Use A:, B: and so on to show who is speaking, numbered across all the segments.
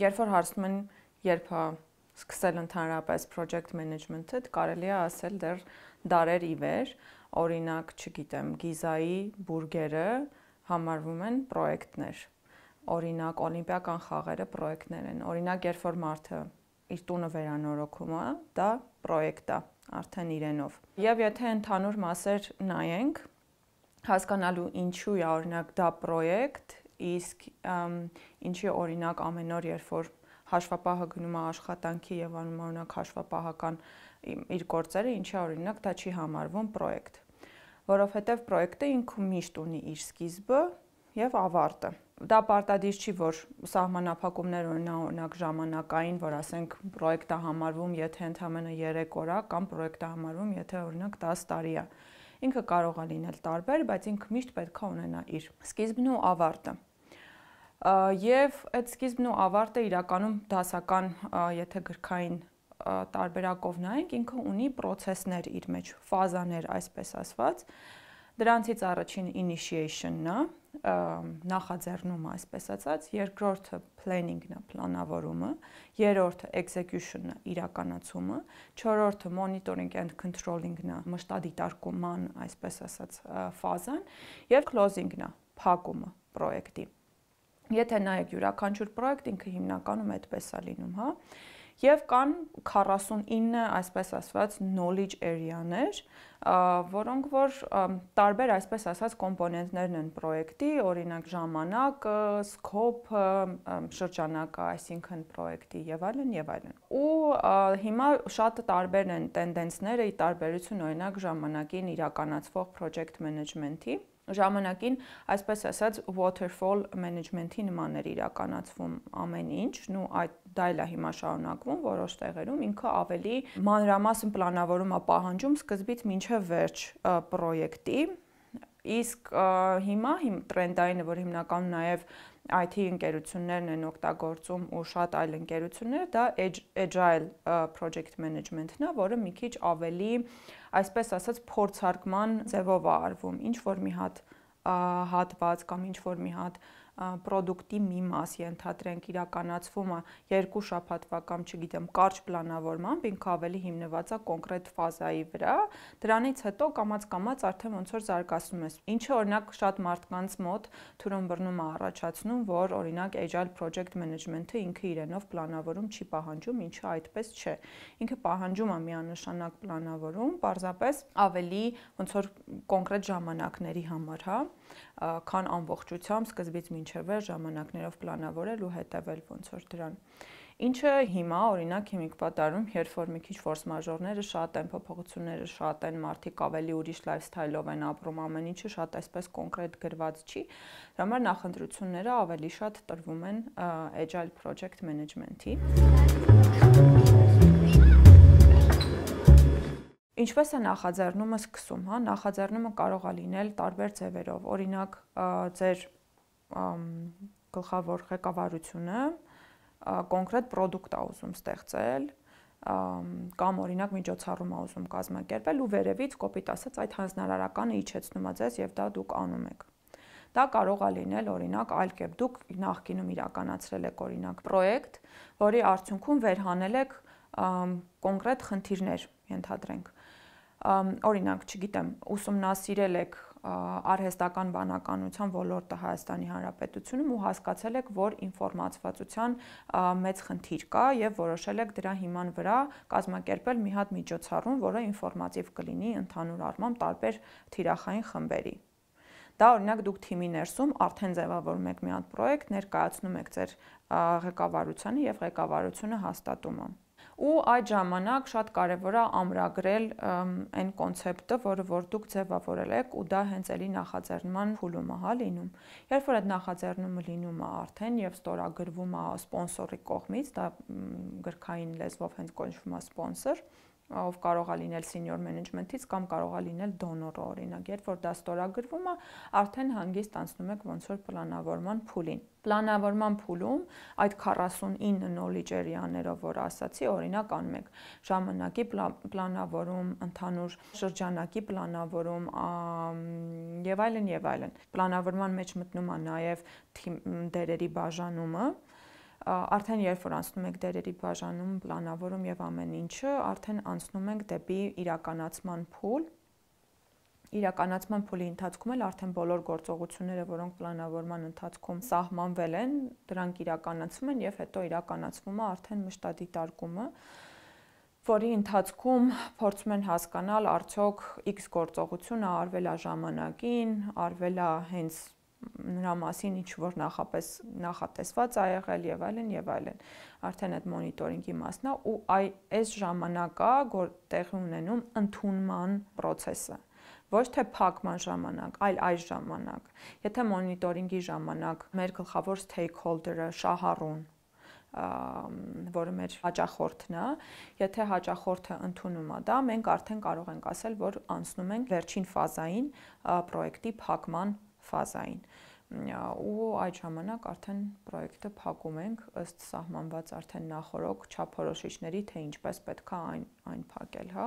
A: Երբ որ հարցնում են երբ է սկսել ընդհանրապես project management-ը, կարելի է ասել դեռ դարեր ի վեր, օրինակ, չգիտեմ, Գիզայի բուրգերը համարվում են պրոյեկտներ։ Օրինակ, օլիմպիական խաղերը պրոյեկտներ են։ Օրինակ, երբ որ մարդը իր տունը վերանորոգում է, դա պրոյեկտ է արդեն իրենով։ Եվ եթե ընդհանուր մասեր նայենք, հասկանալու ինչու է օրինակ դա պրոյեկտ իսկ ինչի օրինակ ամեն օր երբ որ հաշվապահը գնում է աշխատանքի եւ անում օրինակ հաշվապահական իր գործերը, ինչի օրինակ դա չի համարվում պրոյեկտ, որովհետեւ պրոյեկտը ինքը միշտ ունի իր սկիզբը եւ ավարտը։ Դա պարտադիր չի, որ սահմանափակումներ օրինակ ժամանակային, որ ասենք պրոյեկտը համարվում, եթե ընդամենը 3 օր է կամ պրոյեկտը համարվում, եթե օրինակ 10 տարի է։ Ինքը կարող է լինել տարբեր, բայց ինքը միշտ պետք է ունենա իր սկիզբն ու ավարտը եւ այդ սկիզբն ու ավարտը իրականում դասական, եթե գրքային տարբերակով նայենք, ինքը ունի process-ներ իր մեջ, ֆազաներ, այսպես ասված։ Դրանցից առաջին initiation-ն է, նախաձեռնումը, այսպես ասած, երկրորդը planning-ն է, պլանավորումը, երրորդը execution-ն է, իրականացումը, չորրորդը monitoring and controlling-ն է, մշտադիտարկման, այսպես ասած, ֆազան, եւ closing-ն է, փակումը, պրոյեկտի։ Եթե նայեք յուրաքանչյուր պրոյեկտ ինքը հիմնականում այդպես է լինում, հա։ Եվ կան 49, այսպես ասված, knowledge area-ներ, որոնք որ տարբեր, այսպես ասած, կոմպոնենտներն են պրոյեկտի, օրինակ ժամանակը, scope-ը, շրջանակը, այսինքն պրոյեկտի եւ այլն եւ այլն։ Ու հիմա շատ տարբեր են տենդենսները՝ ի տարբերություն օրինակ ժամանակին իրականացվող project management-ի, ժամանակին, այսպես ասած, waterfall management-ի նման էր իրականացվում ամեն ինչն ու այդ դա էլ է հիմա շարունակվում որոշ տեղերում ինքը ավելի մանրամասն պլանավորում է պահանջում սկզբից մինչև վերջ պրոյեկտի իսկ հիմա հիմ տրենդայինը որ հիմնականում նաև IT ընկերություններն են օգտագործում ու շատ այլ ընկերություններ, դա agile project management-ն է, որը մի քիչ ավելի, այսպես ասած, փորձարկման ձևով է արվում, ինչ որ մի հատ հատված կամ ինչ որ մի հատ հատ product-ի մի մաս ենթադրենք իրականացվումը երկու շաբաթվա կամ չգիտեմ կարճ պլանավորմամբ ինքը ավելի հիմնված է կոնկրետ ֆազայի վրա, դրանից հետո կամած-կամած արդեն ոնց որ զարգացնում ես։ Ինչը օրինակ շատ մարդկանց մոտ թուրոնբռնում է առաջացնում, որ օրինակ agile project management-ը ինքը իրենով պլանավորում չի պահանջում, ինչը այդպես չէ։ Ինքը պահանջում է միանշանակ պլանավորում, parzapes ավելի ոնց որ կոնկրետ ժամանակների համար, հա քան ամբողջությամբ սկզբից մինչև վեր ժամանակներով պլանավորել ու հետևել ոնց որ դրան։ Ինչը հիմա օրինակ հիմիկ պատարում, երբ որ մի քիչ ֆորս մաժորները շատ են, փոփոխությունները շատ են, մարդիկ ավելի ուրիշ լայֆսթայլով են ապրում, ամեն ինչը շատ այսպես կոնկրետ գրված չի, դրա համար նախընտրությունները ավելի շատ տրվում են agile project management-ի։ Ինչպես է նախաձեռնումը սկսում, հա, նախաձեռնումը կարող է լինել տարբեր ձևերով։ Օրինակ, ձեր գլխավոր ղեկավարությունը կոնկրետ product է ուզում ստեղծել, կամ օրինակ միջոցառում է ուզում կազմակերպել ու վերևից կոպիտ ասած այդ հանձնարարականը իջեցնում է ձեզ եւ դա դուք անում եք։ Դա կարող է լինել օրինակ այլ կերպ։ Դուք նախկինում իրականացրել եք օրինակ պրոյեկտ, որի արդյունքում վերհանել եք կոնկրետ խնդիրներ, ենթադրենք օրինակ, չգիտեմ, ուսումնասիրել եք արհեստական բանականության ոլորտը Հայաստանի Հանրապետությունում ու հասկացել եք, որ ինֆորմացվածության մեծ խնդիր կա եւ որոշել եք դրա հիման վրա կազմակերպել մի հատ միջոցառում, որը ինֆորմատիվ կլինի ընդհանուր առմամբ տարբեր թիրախային խմբերի։ Դա օրինակ դուք թիմի ներսում արդեն ձևավորում եք մի հատ պրոյեկտ, ներկայացնում եք ձեր ղեկավարությանը եւ ղեկավարությունը հաստատում է ու այդ ժամանակ շատ կարևոր է ամրագրել այն կոնցեպտը, որը որ դուք ձևավորել եք ու դա հենց էլի նախաձեռնման փուլում է հա լինում։ Երբ որ այդ նախաձեռնումը լինում է արդեն եւ ստորագրվում է սպոնսորի կողմից, դա գրքային լեզվով հենց կոչվում է սպոնսոր, ով կարող է լինել senior management-ից կամ կարող է լինել դոնորը օրինակ երբ որ դա ստորագրվում է արդեն հանգիստ անցնում եք ոնց որ պլանավորման փուլին պլանավորման փուլում այդ 49 knowledge area-ներով որ ասացի օրինակ անում եք ժամանակի պլանավորում ընդհանուր շրջանակի պլանավորում եւ այլն եւ այլն պլանավորման մեջ մտնում է նաեւ դերերի բաժանումը արդեն երբ որ անցնում եք դերերի բաժանում, պլանավորում եւ ամեն ինչը, արդեն անցնում ենք դեպի իրականացման փուլ։ Իրականացման փուլի ընթացքում էլ արդեն բոլոր գործողությունները, որոնք պլանավորման ընթացքում սահմանվել են, դրանք իրականացվում են եւ հետո իրականացվում է արդեն մշտադիտարկումը որի ընթացքում փորձում են հասկանալ արդյոք X գործողությունը արվել է ժամանակին, արվել է հենց նրա մասին ինչ որ նախապես նախատեսված ա եղել եւ այլն եւ այլն արդեն այդ մոնիտորինգի մասն է ու այ այս ժամանակա որ տեղի ունենում ընդունման process-ը ոչ թե փակման ժամանակ, այլ այս ժամանակ։ Եթե մոնիտորինգի ժամանակ մեր գլխավոր stakeholder-ը շահառուն որը մեր հաճախորդն է, եթե հաճախորդը ընդունում է դա, մենք արդեն կարող ենք ասել, որ անցնում ենք վերջին ֆազային պրոյեկտի փակման ֆազային ու այդ ժամանակ արդեն պրոյեկտը փակում ենք ըստ սահմանված արդեն նախորոք չափորոշիչների, թե ինչպես պետքա այն այն փակել, հա։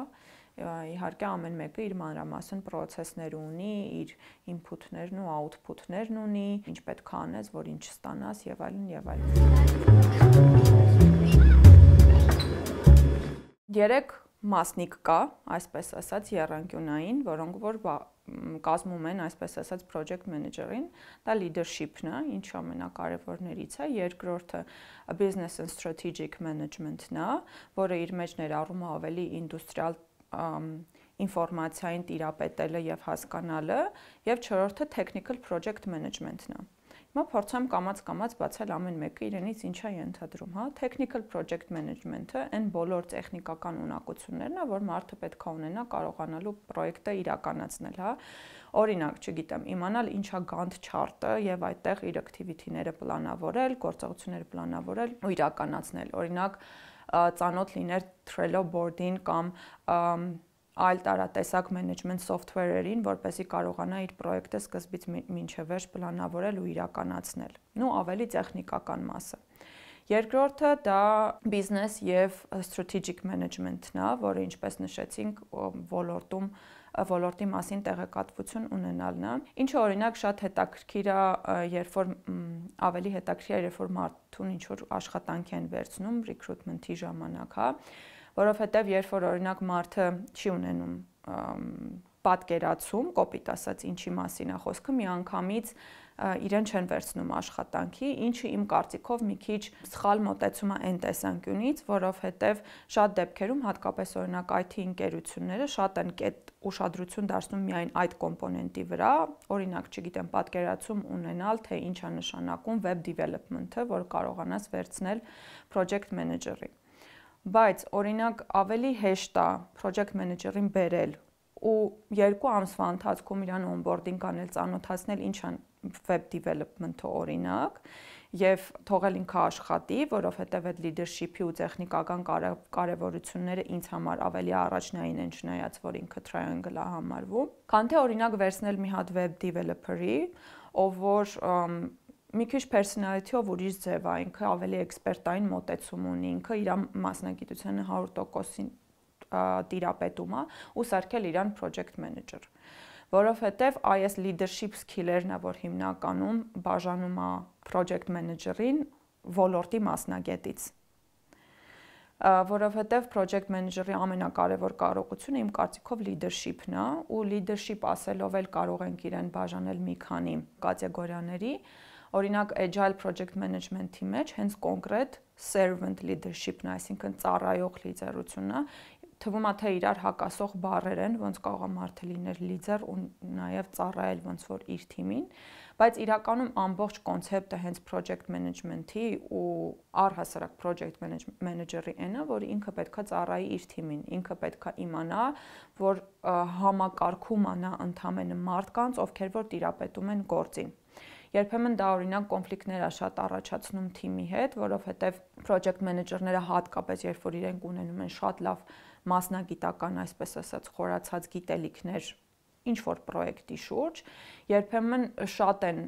A: Իհարկե ամեն մեկը իր մանրամասն process-ներ ունի, իր input-ներն ու output-ներն ունի, ինչ պետքա անես, որ ինչ ստանաս եւ այլն եւ այլն։ Երեք մասնիկ կա, այսպես ասած, երանգյունային, որոնք որ կազմում են այսպես ասած project manager-ին, դա leadership-ն է, ինչը ամենակարևորներից է, երկրորդը business and strategic management-ն է, որը իր մեջ ներառում է ավելի ինդուստրիալ ինֆորմացիային տիրապետելը եւ հասկանալը, եւ չորրորդը technical project management-ն է։ Հիմա փորձեմ կամած-կամած բացել ամեն մեկը իրենից ինչա է ենթադրում, հա։ Technical project management-ը այն բոլոր տեխնիկական ունակություններն է, որ մարդը պետք է ունենա կարողանալու պրոյեկտը իրականացնել, հա։ Օրինակ, չգիտեմ, իմանալ ինչա Gantt chart-ը եւ այդտեղ իր activity-ները պլանավորել, գործողությունները պլանավորել ու իրականացնել։ Օրինակ, ծանոթ լինել Trello board-ին կամ այլ տարատեսակ մենեջմենթ սոֆթվերերին, որպեսզի կարողանա իր պրոյեկտը սկզբից մինչև վերջ պլանավորել ու իրականացնել։ Նու ավելի տեխնիկական մասը։ Երկրորդը դա բիզնես եւ strategic management-ն է, որը ինչպես նշեցինք, ոլորտում ոլորտի մասին տեղեկատվություն ունենալն է։ Ինչը օրինակ շատ հետաքրքիր է, երբ որ ավելի հետաքրքիր է, երբ որ մարդուն ինչ որ աշխատանք են վերցնում recruitment-ի ժամանակ, հա, որովհետև երբ որ օրինակ մարդը չի ունենում պատկերացում, կոպիտ ասած, ինչի մասին է խոսքը, միանգամից իրեն չեն վերցնում աշխատանքի, ինչը իմ կարծիքով մի քիչ սխալ մտածում է այն տեսանկյունից, որովհետև շատ դեպքերում հատկապես օրինակ IT ընկերությունները շատ են կետ ուշադրություն դարձնում միայն այդ կոմպոնենտի վրա, օրինակ, չգիտեմ, պատկերացում ունենալ, թե ինչ է նշանակում web development-ը, որ կարողանաս վերցնել project manager-ի բայց օրինակ ավելի հեշտ է project manager-ին բերել ու երկու ամսվա ընթացքում իրան onboarding անել, ծանոթացնել ինչ են web development-ը օրինակ եւ թողել ինքը աշխատի, որովհետեւ այդ leadership-ի ու տեխնիկական կարևորությունները ինձ համար ավելի առաջնային են չնայած որ ինքը triangle-ա համարվում։ Քան թե օրինակ վերցնել մի հատ web developer-ի, ով որ մի քիչ personality-ով ուրիշ ձև է, ինքը ավելի էքսպերտային մոտեցում ունի, ինքը իր մասնագիտությունը 100%-ին տիրապետում է ու սարքել իրան project manager որովհետև այս leadership skill-երն է, որ հիմնականում բաժանում է project manager-ին ոլորտի մասնագետից որովհետև project manager-ի ամենակարևոր կարողությունը իմ կարծիքով leadership-ն է ու leadership ասելով էլ կարող ենք իրեն բաժանել մի քանի կատեգորիաների, օրինակ agile project management-ի մեջ հենց կոնկրետ servant leadership-ն, այսինքն ծառայող լիդերությունը, թվում է թե իրար հակասող բարեր են, ոնց կարող է մարդը լինել լիդեր ու նաև ծառայել ոնց որ իր թիմին, բայց իրականում ամբողջ կոնցեպտը հենց project management-ի ու առհասարակ project manager-ի ենը, որ ինքը պետքա ծառայի իր թիմին, ինքը պետքա իմանա, որ համակարգում անա ընդամենը մարդկանց, ովքեր որ տիրապետում են գործին երբեմն դա օրինակ կոնֆլիկտներ է շատ առաջացնում թիմի հետ, որովհետև project manager-ները հատկապես երբ որ իրենք ունենում են շատ լավ մասնագիտական, այսպես ասած, խորացած գիտելիքներ ինչ որ պրոյեկտի շուրջ, երբեմն շատ են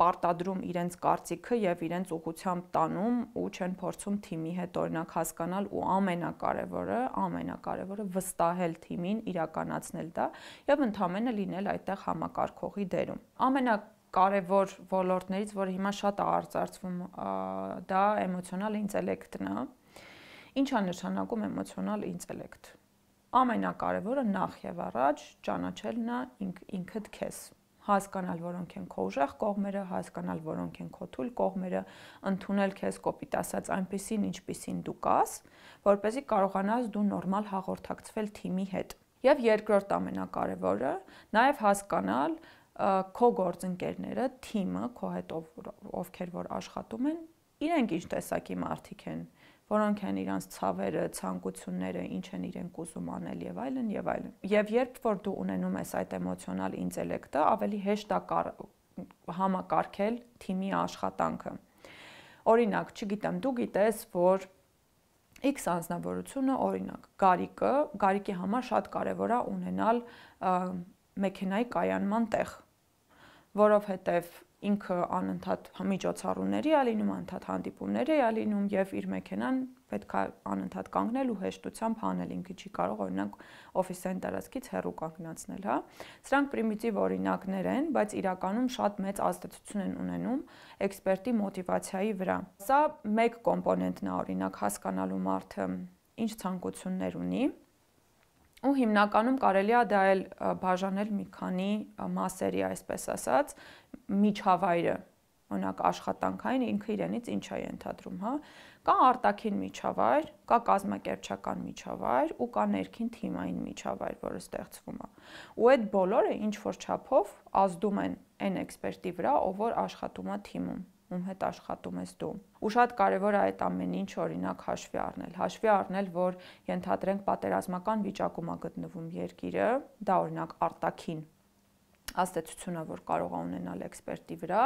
A: պարտադրում իրենց կարծիքը եւ իրենց ուղղությամբ տանում ու չեն փորձում թիմի հետ օրինակ հասկանալ ու ամենակարևորը, ամենակարևորը վստահել թիմին, իրականացնել դա եւ ընդամենը լինել այդտեղ համակարգողի դերում։ Ամենակ կարևոր ոլորտներից, որը հիմա շատ է արծարծվում, դա էմոցիոնալ ինտելեկտն է։ Ինչ է նշանակում էմոցիոնալ ինտելեկտ։ Ամենակարևորը նախ եւ առաջ ճանաչելն է ինք, ինքդ քեզ հասկանալ, որոնք են քո ուժեղ կողմերը, հասկանալ, որոնք են քո թույլ կողմերը, ընդունել քեզ կոպիտ ասած այնպեսին, ինչպեսին դու կաս, որ เป զի կարողանաս դու նորմալ հաղորդակցվել թիմի հետ։ Եվ երկրորդ ամենակարևորը, նաև հասկանալ, քո գործընկերները, թիմը, քո հետ ով, ովքեր որ աշխատում են, իրենք ինչ տեսակի մարդիկ են, որոնք են իրանց ցավերը, ցանկությունները, ինչ են իրենք ուզում անել եւ այլն եւ այլն։ Եվ երբ որ դու ունենում ես այդ էմոցիոնալ ինտելեկտը, ավելի հեշտ է կար, համակարգել թիմի աշխատանքը։ Օրինակ, չգիտեմ, դու գիտես, որ X անznավորությունը օրինակ Գարիկը, Գարիկի համար շատ կարևոր է ունենալ մեքենայի կայանման տեղ որովհետև ինքը անընդհատ միջոցառումների է լինում, անընդհատ հանդիպումների է լինում եւ իր մեքենան պետք է անընդհատ կանգնել ու հեշտությամբ հանել ինքը չի կարող օրինակ օֆիսային տարածքից հեռու կանգնացնել, հա։ Սրանք պրիմիտիվ օրինակներ են, բայց իրականում շատ մեծ ազդեցություն են ունենում էքսպերտի մոտիվացիայի վրա։ Սա մեկ կոմպոնենտն է օրինակ հասկանալու մարդը ինչ ցանկություններ ունի, ու հիմնականում կարելի է դա էլ բաժանել մի քանի մասերի, այսպես ասած, միջավայրը օրինակ աշխատանքային ինքը իրենից ինչ է ենթադրում, հա։ Կա արտաքին միջավայր, կա կազմակերպչական միջավայր ու կա ներքին թիմային միջավայր, որը ստեղծվում է։ Ու այդ բոլորը ինչ որ չափով ազդում են այն էքսպերտի վրա, ով որ աշխատում է թիմում ում հետ աշխատում ես դու։ Ու շատ կարևոր է այդ ամեն ինչ օրինակ հաշվի առնել։ Հաշվի առնել, որ ենթադրենք պատերազմական վիճակում է գտնվում երկիրը, դա օրինակ արտաքին ազդեցությունը, որ կարող է ունենալ էքսպերտի վրա,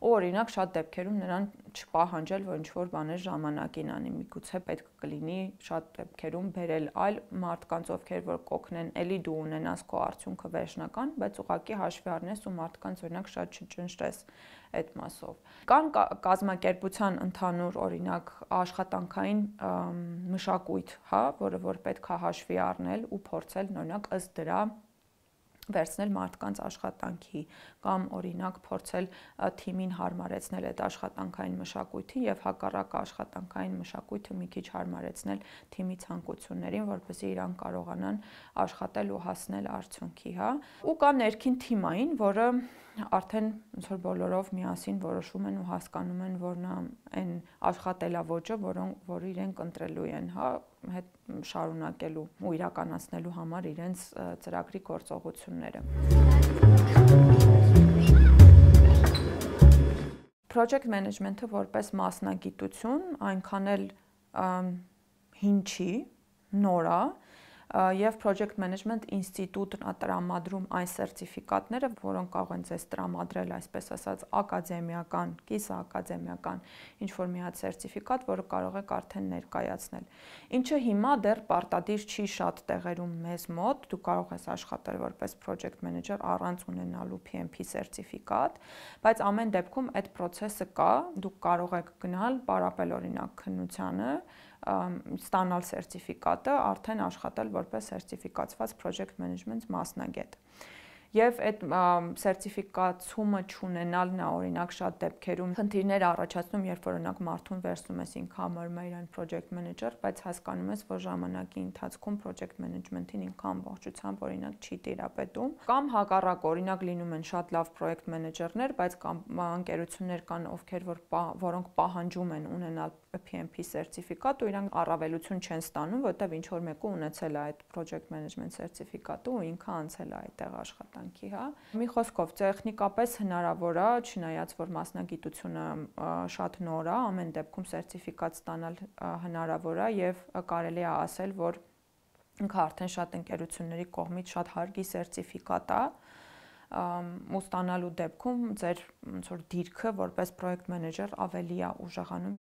A: ու օրինակ շատ դեպքերում նրան չպահանջել, որ ինչ որ բաներ ժամանակին անի, միգուցե պետք կլինի շատ դեպքերում բերել այլ մարդկանց, ովքեր որ կօգնեն, ելի դու ունենաս քո արդյունքը վերջնական, բայց ուղղակի հաշվի առնես ու մարդկանց օրինակ շատ չճնշես այդ մասով։ Կան կազմակերպության ընդհանուր օրինակ աշխատանքային մշակույթ, հա, որը որ պետք է հաշվի առնել ու փորձել օրինակ ըստ դրա վերցնել մարդկանց աշխատանքի կամ օրինակ փորձել թիմին հարմարեցնել այդ աշխատանքային մշակույթին եւ հակառակ աշխատանքային մշակույթը մի քիչ հարմարեցնել թիմի ցանկություններին, որպեսզի իրան կարողանան աշխատել ու հասնել արդյունքի, հա։ Ու կա ներքին թիմային, որը արդեն ոնց որ բոլորով միասին որոշում են ու հասկանում են, որն է այն աշխատելավոճը, որոնք որ իրենք ընտրելու են, հա, հետ շարունակելու ու իրականացնելու համար իրենց ծրագրի գործողությունները։ Project management-ը որպես մասնագիտություն այնքան էլ հին չի, նոր է, եւ Project Management Institute-ն է տրամադրում այս սերտիֆիկատները, որոնք կարող են ձեզ տրամադրել, այսպես ասած, ակադեմիական, կիսաակադեմիական ինչ որ մի հատ սերտիֆիկատ, որը կարող եք արդեն ներկայացնել։ Ինչը հիմա դեռ պարտադիր չի շատ տեղերում մեզ մոտ, դու կարող ես աշխատել որպես Project Manager առանց ունենալու PMP սերտիֆիկատ, բայց ամեն դեպքում այդ process-ը կա, դուք կարող եք գնալ, պարապել օրինակ քննությանը, ստանալ սերտիֆիկատը, արդեն աշխատել որպես սերտիֆիկացված project management մասնագետ։ Եվ այդ սերտիֆիկացումը ճանենալն է օրինակ շատ դեպքերում խնդիրներ առաջացնում, երբ օրինակ մարդուն վերցնում ես ինքը համարում է իրան project manager, բայց հասկանում ես, որ ժամանակի ընթացքում project management-ին ինքը ամբողջությամբ օրինակ չի տիրապետում, կամ հակառակ օրինակ լինում են շատ լավ project manager-ներ, բայց կամ ընկերություններ կան, ովքեր որ որոնք պահանջում են ունենալ PMP սերտիֆիկատ ու իրանք առավելություն չեն ստանում, որտեվ ինչ որ մեկը ունեցել է այդ project management սերտիֆիկատը ու ինքը անցել է այդտեղ աշխատանքի, հա։ Մի խոսքով, տեխնիկապես հնարավոր է, չնայած որ մասնագիտությունը շատ նոր է, ամեն դեպքում սերտիֆիկատ ստանալ հնարավոր է եւ կարելի է ասել, որ ինքը արդեն շատ ընկերությունների կողմից շատ հարգի սերտիֆիկատ է ու ստանալու դեպքում ձեր ոնց որ դիրքը որպես պրոյեկտ մենեջեր ավելի է ուժեղանում